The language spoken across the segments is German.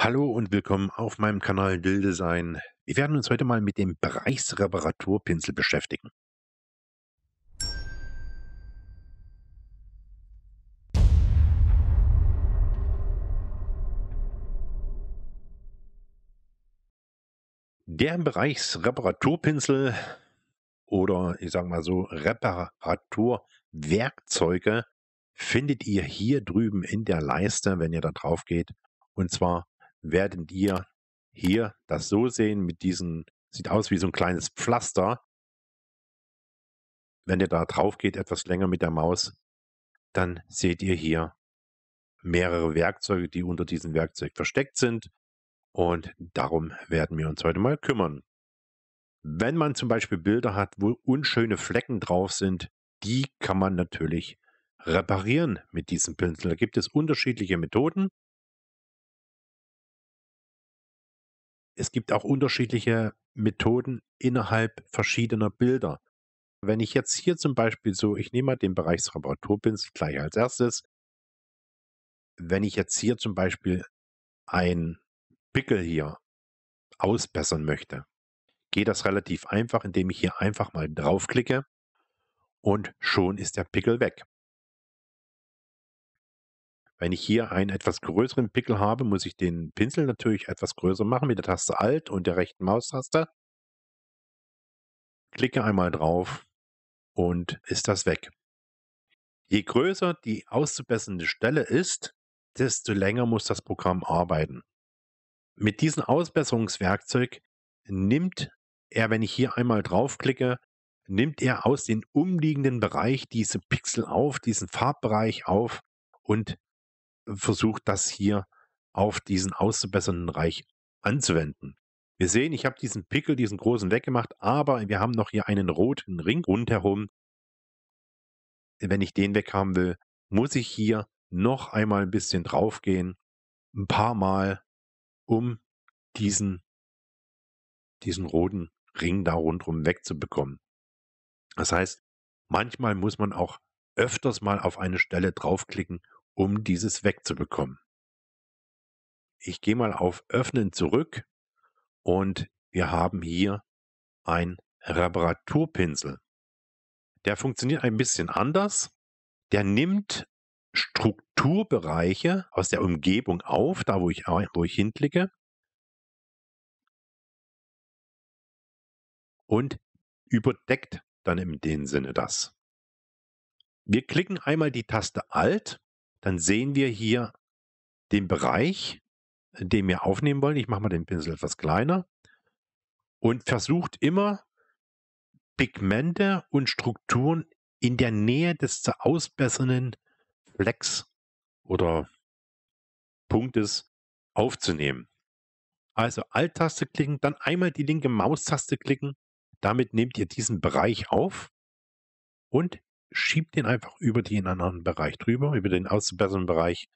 Hallo und willkommen auf meinem Kanal Dildesign. Wir werden uns heute mal mit dem Bereichsreparaturpinsel beschäftigen. Der Bereichsreparaturpinsel oder ich sag mal so Reparaturwerkzeuge findet ihr hier drüben in der Leiste, wenn ihr da drauf geht. Und zwar werdet ihr hier das so sehen mit diesen, sieht aus wie so ein kleines Pflaster. Wenn ihr da drauf geht, etwas länger mit der Maus, dann seht ihr hier mehrere Werkzeuge, die unter diesem Werkzeug versteckt sind. Und darum werden wir uns heute mal kümmern. Wenn man zum Beispiel Bilder hat, wo unschöne Flecken drauf sind, die kann man natürlich reparieren mit diesem Pinsel. Da gibt es unterschiedliche Methoden. es gibt auch unterschiedliche Methoden innerhalb verschiedener Bilder. Wenn ich jetzt hier zum Beispiel so, ich nehme mal den Bereichsreparaturpinsel gleich als erstes. Wenn ich jetzt hier zum Beispiel ein Pickel hier ausbessern möchte, geht das relativ einfach, indem ich hier einfach mal draufklicke und schon ist der Pickel weg. Wenn ich hier einen etwas größeren Pickel habe, muss ich den Pinsel natürlich etwas größer machen mit der Taste Alt und der rechten Maustaste. Klicke einmal drauf und ist das weg. Je größer die auszubessernde Stelle ist, desto länger muss das Programm arbeiten. Mit diesem Ausbesserungswerkzeug nimmt er, wenn ich hier einmal draufklicke, nimmt er aus dem umliegenden Bereich diese Pixel auf, diesen Farbbereich auf und versucht, das hier auf diesen auszubessernden Reich anzuwenden. Wir sehen, ich habe diesen Pickel, diesen großen weggemacht, aber wir haben noch hier einen roten Ring rundherum. Wenn ich den weghaben will, muss ich hier noch einmal ein bisschen draufgehen, ein paar Mal, um diesen, diesen roten Ring da rundherum wegzubekommen. Das heißt, manchmal muss man auch öfters mal auf eine Stelle draufklicken, um dieses wegzubekommen. Ich gehe mal auf Öffnen zurück und wir haben hier ein Reparaturpinsel. Der funktioniert ein bisschen anders. Der nimmt Strukturbereiche aus der Umgebung auf, da wo ich, wo ich hinklicke, und überdeckt dann in dem Sinne das. Wir klicken einmal die Taste Alt dann sehen wir hier den Bereich, den wir aufnehmen wollen. Ich mache mal den Pinsel etwas kleiner und versucht immer Pigmente und Strukturen in der Nähe des zu ausbessernden Flecks oder Punktes aufzunehmen. Also Alt-Taste klicken, dann einmal die linke Maustaste klicken. Damit nehmt ihr diesen Bereich auf und schiebt den einfach über den anderen Bereich drüber, über den auszubesseren Bereich.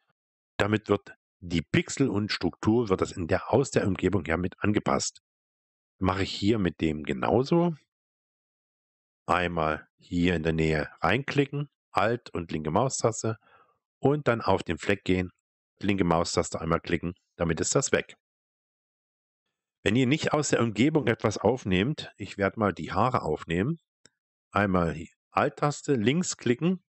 Damit wird die Pixel und Struktur wird das in der, aus der Umgebung her mit angepasst. Mache ich hier mit dem genauso. Einmal hier in der Nähe reinklicken, Alt und linke Maustaste und dann auf den Fleck gehen, linke Maustaste einmal klicken, damit ist das weg. Wenn ihr nicht aus der Umgebung etwas aufnehmt, ich werde mal die Haare aufnehmen, einmal Alt-Taste links klicken.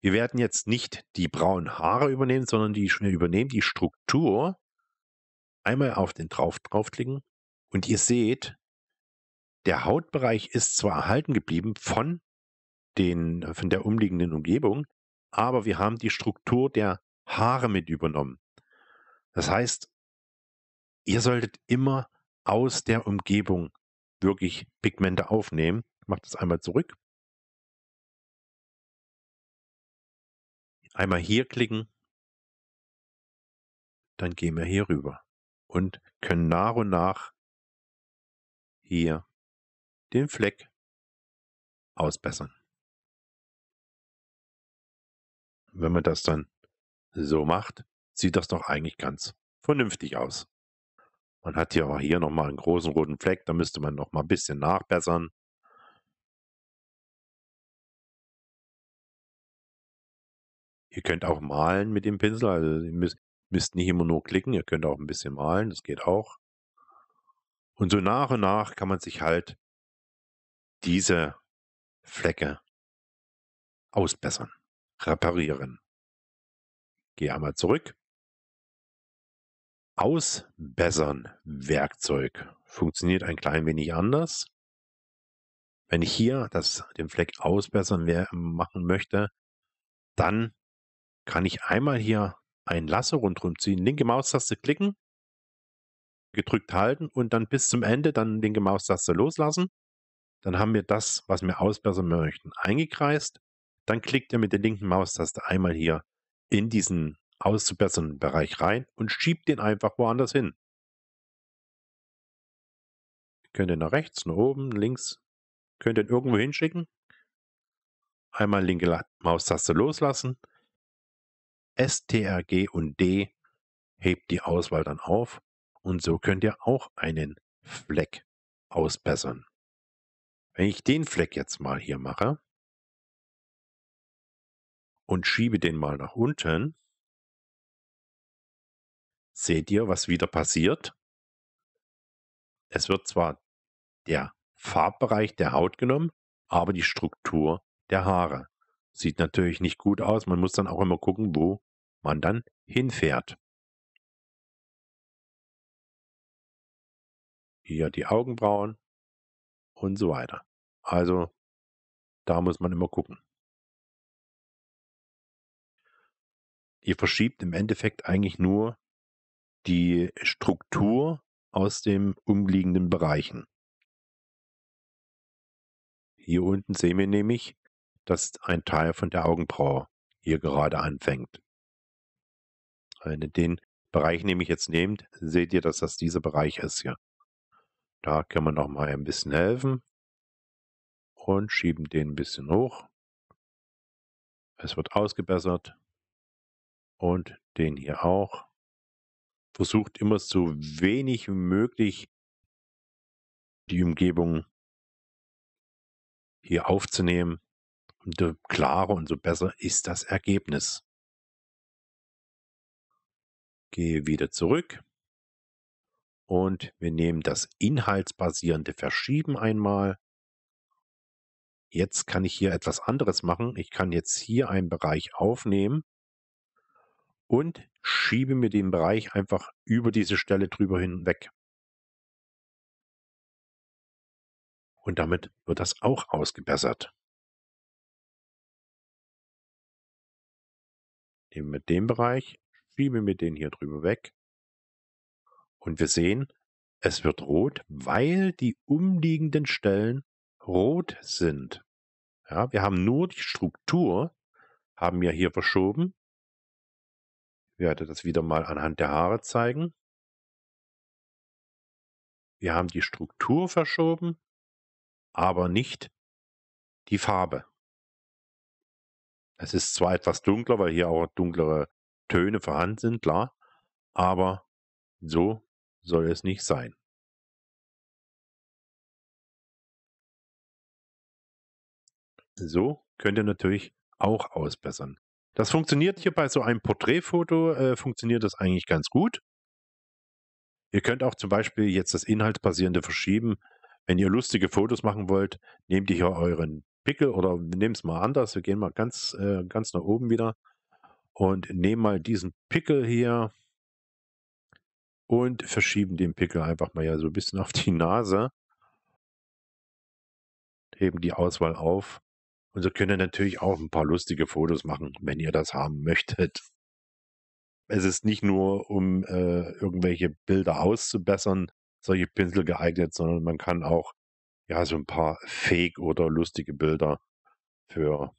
Wir werden jetzt nicht die braunen Haare übernehmen, sondern die schon übernehmen, die Struktur. Einmal auf den drauf draufklicken und ihr seht, der Hautbereich ist zwar erhalten geblieben von, den, von der umliegenden Umgebung, aber wir haben die Struktur der Haare mit übernommen. Das heißt, ihr solltet immer aus der Umgebung wirklich Pigmente aufnehmen. Mach das einmal zurück. Einmal hier klicken. Dann gehen wir hier rüber und können nach und nach hier den Fleck ausbessern. Wenn man das dann so macht, sieht das doch eigentlich ganz vernünftig aus. Man hat ja auch hier nochmal einen großen roten Fleck, da müsste man nochmal ein bisschen nachbessern. Ihr könnt auch malen mit dem Pinsel, also ihr müsst, müsst nicht immer nur klicken, ihr könnt auch ein bisschen malen, das geht auch. Und so nach und nach kann man sich halt diese Flecke ausbessern, reparieren. Gehe einmal zurück. Ausbessern Werkzeug funktioniert ein klein wenig anders. Wenn ich hier das, den Fleck ausbessern machen möchte, dann kann ich einmal hier ein Lasso rundherum ziehen, linke Maustaste klicken, gedrückt halten und dann bis zum Ende dann linke Maustaste loslassen. Dann haben wir das, was wir ausbessern möchten, eingekreist. Dann klickt ihr mit der linken Maustaste einmal hier in diesen auszubessernden Bereich rein und schiebt den einfach woanders hin. Könnt ihr nach rechts, nach oben, links, könnt ihr ihn irgendwo hinschicken. Einmal linke Maustaste loslassen, S, T, R, G und d hebt die Auswahl dann auf und so könnt ihr auch einen Fleck ausbessern. Wenn ich den Fleck jetzt mal hier mache und schiebe den mal nach unten, seht ihr, was wieder passiert? Es wird zwar der Farbbereich der Haut genommen, aber die Struktur der Haare. Sieht natürlich nicht gut aus. Man muss dann auch immer gucken, wo man dann hinfährt. Hier die Augenbrauen und so weiter. Also da muss man immer gucken. Ihr verschiebt im Endeffekt eigentlich nur die Struktur aus den umliegenden Bereichen. Hier unten sehen wir nämlich, dass ein Teil von der Augenbraue hier gerade anfängt. Wenn ihr den Bereich nämlich jetzt nehmt, seht ihr, dass das dieser Bereich ist hier. Da können wir nochmal ein bisschen helfen und schieben den ein bisschen hoch. Es wird ausgebessert und den hier auch. Versucht immer so wenig wie möglich die Umgebung hier aufzunehmen umso äh, klarer und so besser ist das Ergebnis. Gehe wieder zurück und wir nehmen das inhaltsbasierende Verschieben einmal. Jetzt kann ich hier etwas anderes machen. Ich kann jetzt hier einen Bereich aufnehmen und schiebe mir den Bereich einfach über diese Stelle drüber hinweg. Und damit wird das auch ausgebessert. Nehmen wir den Bereich, schieben wir den hier drüber weg. Und wir sehen, es wird rot, weil die umliegenden Stellen rot sind. Ja, wir haben nur die Struktur, haben wir hier verschoben. Ich werde das wieder mal anhand der Haare zeigen. Wir haben die Struktur verschoben, aber nicht die Farbe. Es ist zwar etwas dunkler, weil hier auch dunklere Töne vorhanden sind, klar, aber so soll es nicht sein. So könnt ihr natürlich auch ausbessern. Das funktioniert hier bei so einem Porträtfoto, äh, funktioniert das eigentlich ganz gut. Ihr könnt auch zum Beispiel jetzt das Inhaltsbasierende verschieben. Wenn ihr lustige Fotos machen wollt, nehmt ihr hier euren Pickel oder wir nehmen es mal anders, wir gehen mal ganz, äh, ganz nach oben wieder und nehmen mal diesen Pickel hier und verschieben den Pickel einfach mal ja so ein bisschen auf die Nase. Heben die Auswahl auf. Und so könnt ihr natürlich auch ein paar lustige Fotos machen, wenn ihr das haben möchtet. Es ist nicht nur, um äh, irgendwelche Bilder auszubessern, solche Pinsel geeignet, sondern man kann auch ja, so ein paar Fake oder lustige Bilder für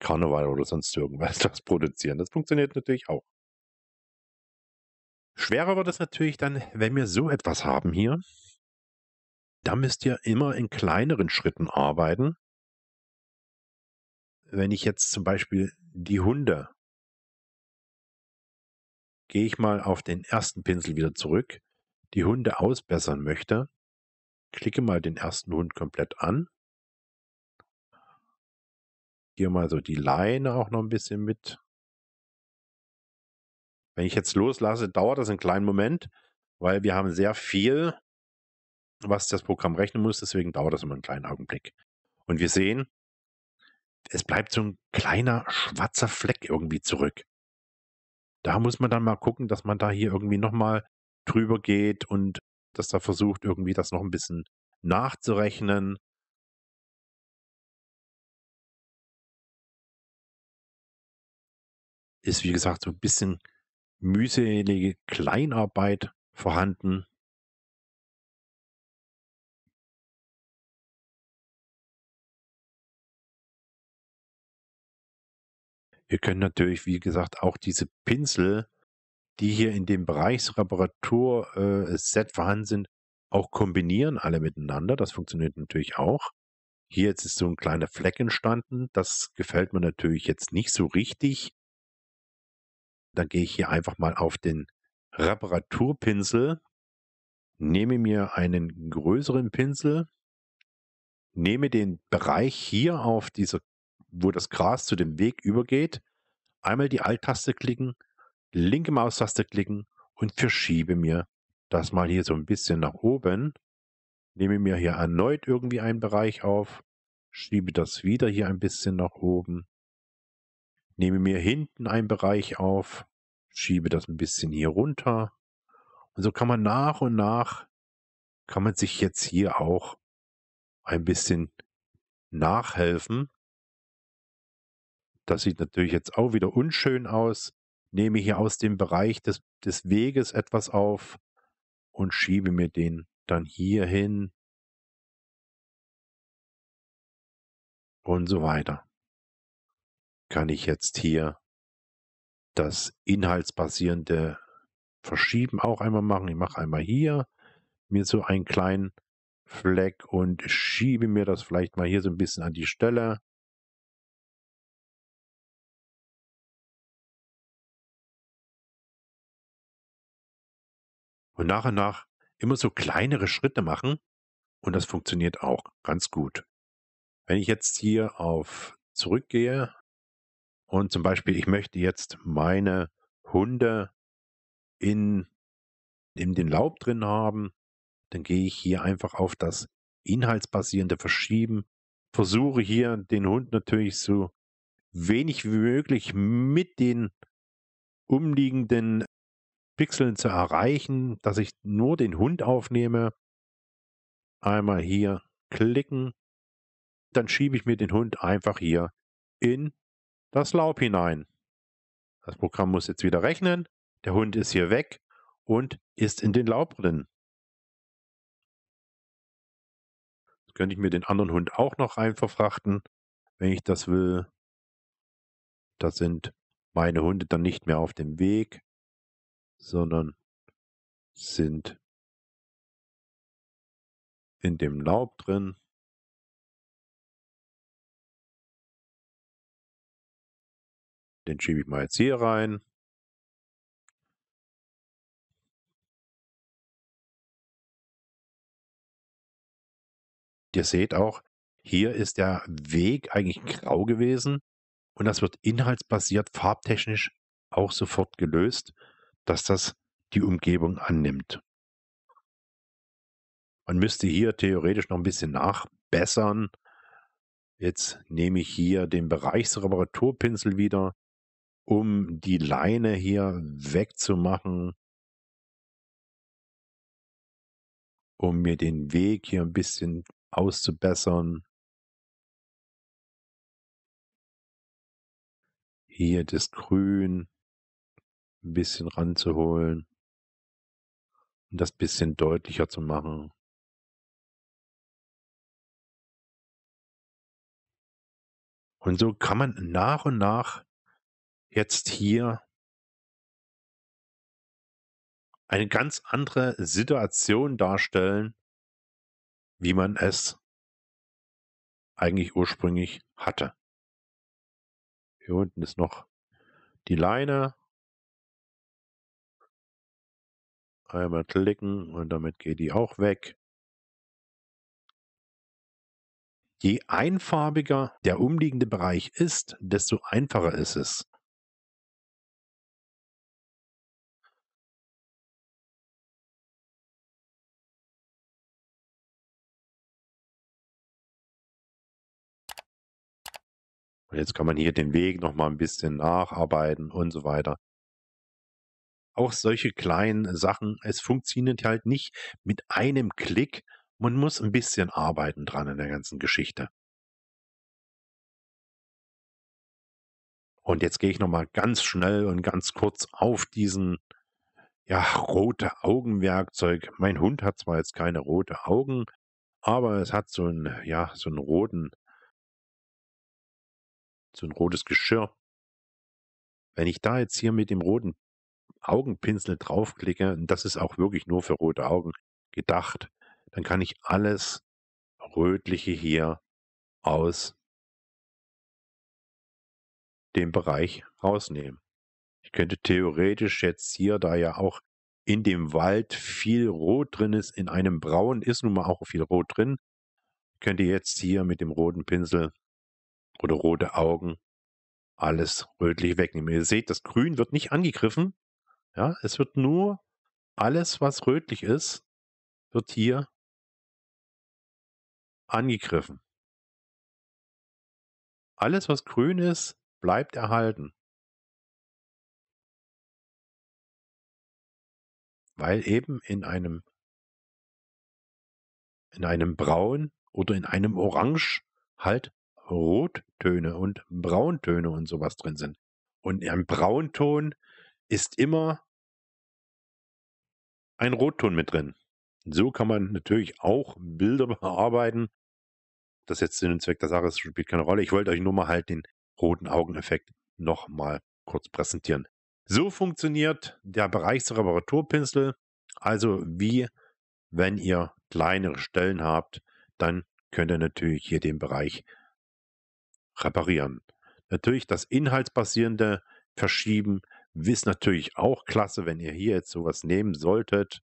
Karneval oder sonst irgendwas das produzieren. Das funktioniert natürlich auch. Schwerer wird es natürlich dann, wenn wir so etwas haben hier. Da müsst ihr immer in kleineren Schritten arbeiten. Wenn ich jetzt zum Beispiel die Hunde, gehe ich mal auf den ersten Pinsel wieder zurück, die Hunde ausbessern möchte, Klicke mal den ersten Hund komplett an. Hier mal so die Leine auch noch ein bisschen mit. Wenn ich jetzt loslasse, dauert das einen kleinen Moment, weil wir haben sehr viel, was das Programm rechnen muss. Deswegen dauert das immer einen kleinen Augenblick. Und wir sehen, es bleibt so ein kleiner schwarzer Fleck irgendwie zurück. Da muss man dann mal gucken, dass man da hier irgendwie nochmal drüber geht und dass er versucht, irgendwie das noch ein bisschen nachzurechnen. Ist, wie gesagt, so ein bisschen mühselige Kleinarbeit vorhanden. Ihr könnt natürlich, wie gesagt, auch diese Pinsel die hier in dem Bereichsreparatur-Set äh, Bereichsreparaturset vorhanden sind, auch kombinieren, alle miteinander. Das funktioniert natürlich auch. Hier jetzt ist so ein kleiner Fleck entstanden. Das gefällt mir natürlich jetzt nicht so richtig. Dann gehe ich hier einfach mal auf den Reparaturpinsel, nehme mir einen größeren Pinsel, nehme den Bereich hier auf dieser, wo das Gras zu dem Weg übergeht, einmal die Alt-Taste klicken, linke Maustaste klicken und verschiebe mir das mal hier so ein bisschen nach oben. Nehme mir hier erneut irgendwie einen Bereich auf, schiebe das wieder hier ein bisschen nach oben. Nehme mir hinten einen Bereich auf, schiebe das ein bisschen hier runter. Und so kann man nach und nach, kann man sich jetzt hier auch ein bisschen nachhelfen. Das sieht natürlich jetzt auch wieder unschön aus nehme hier aus dem Bereich des, des Weges etwas auf und schiebe mir den dann hier hin und so weiter. Kann ich jetzt hier das inhaltsbasierende Verschieben auch einmal machen. Ich mache einmal hier mir so einen kleinen Fleck und schiebe mir das vielleicht mal hier so ein bisschen an die Stelle. und nach und nach immer so kleinere Schritte machen und das funktioniert auch ganz gut. Wenn ich jetzt hier auf zurückgehe und zum Beispiel ich möchte jetzt meine Hunde in, in den Laub drin haben, dann gehe ich hier einfach auf das inhaltsbasierende Verschieben, versuche hier den Hund natürlich so wenig wie möglich mit den umliegenden Pixeln zu erreichen, dass ich nur den Hund aufnehme. Einmal hier klicken. Dann schiebe ich mir den Hund einfach hier in das Laub hinein. Das Programm muss jetzt wieder rechnen. Der Hund ist hier weg und ist in den Laub drin. Jetzt könnte ich mir den anderen Hund auch noch einverfrachten, wenn ich das will. Da sind meine Hunde dann nicht mehr auf dem Weg sondern sind in dem Laub drin. Den schiebe ich mal jetzt hier rein. Ihr seht auch, hier ist der Weg eigentlich grau gewesen und das wird inhaltsbasiert, farbtechnisch auch sofort gelöst dass das die Umgebung annimmt. Man müsste hier theoretisch noch ein bisschen nachbessern. Jetzt nehme ich hier den Bereichsreparaturpinsel wieder, um die Leine hier wegzumachen, um mir den Weg hier ein bisschen auszubessern. Hier das Grün, ein bisschen ranzuholen und das bisschen deutlicher zu machen. Und so kann man nach und nach jetzt hier eine ganz andere Situation darstellen, wie man es eigentlich ursprünglich hatte. Hier unten ist noch die Leine Einmal klicken und damit geht die auch weg. Je einfarbiger der umliegende Bereich ist, desto einfacher ist es. Und jetzt kann man hier den Weg noch mal ein bisschen nacharbeiten und so weiter auch solche kleinen Sachen. Es funktioniert halt nicht mit einem Klick. Man muss ein bisschen arbeiten dran in der ganzen Geschichte. Und jetzt gehe ich nochmal ganz schnell und ganz kurz auf diesen, ja, rote Augenwerkzeug. Mein Hund hat zwar jetzt keine roten Augen, aber es hat so einen, ja, so einen roten, so ein rotes Geschirr. Wenn ich da jetzt hier mit dem roten Augenpinsel draufklicke, und das ist auch wirklich nur für rote Augen gedacht, dann kann ich alles Rötliche hier aus dem Bereich rausnehmen. Ich könnte theoretisch jetzt hier, da ja auch in dem Wald viel Rot drin ist, in einem Braun ist nun mal auch viel Rot drin, könnte jetzt hier mit dem roten Pinsel oder rote Augen alles rötlich wegnehmen. Ihr seht, das Grün wird nicht angegriffen, ja, es wird nur alles, was rötlich ist, wird hier angegriffen. Alles, was grün ist, bleibt erhalten. Weil eben in einem, in einem Braun oder in einem Orange halt Rottöne und Brauntöne und sowas drin sind. Und ein Braunton ist immer ein Rotton mit drin. So kann man natürlich auch Bilder bearbeiten. Das jetzt Sinn und Zweck der Sache ist, spielt keine Rolle. Ich wollte euch nur mal halt den roten Augeneffekt noch mal kurz präsentieren. So funktioniert der Bereichsreparaturpinsel. Also wie wenn ihr kleinere Stellen habt, dann könnt ihr natürlich hier den Bereich reparieren. Natürlich das inhaltsbasierende Verschieben ist natürlich auch klasse, wenn ihr hier jetzt sowas nehmen solltet.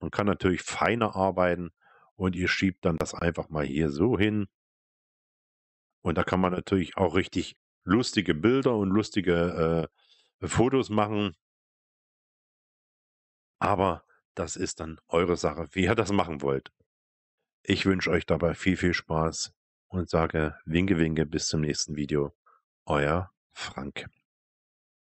Man kann natürlich feiner arbeiten und ihr schiebt dann das einfach mal hier so hin. Und da kann man natürlich auch richtig lustige Bilder und lustige äh, Fotos machen. Aber das ist dann eure Sache, wie ihr das machen wollt. Ich wünsche euch dabei viel, viel Spaß und sage Winke, Winke, bis zum nächsten Video. Euer Frank.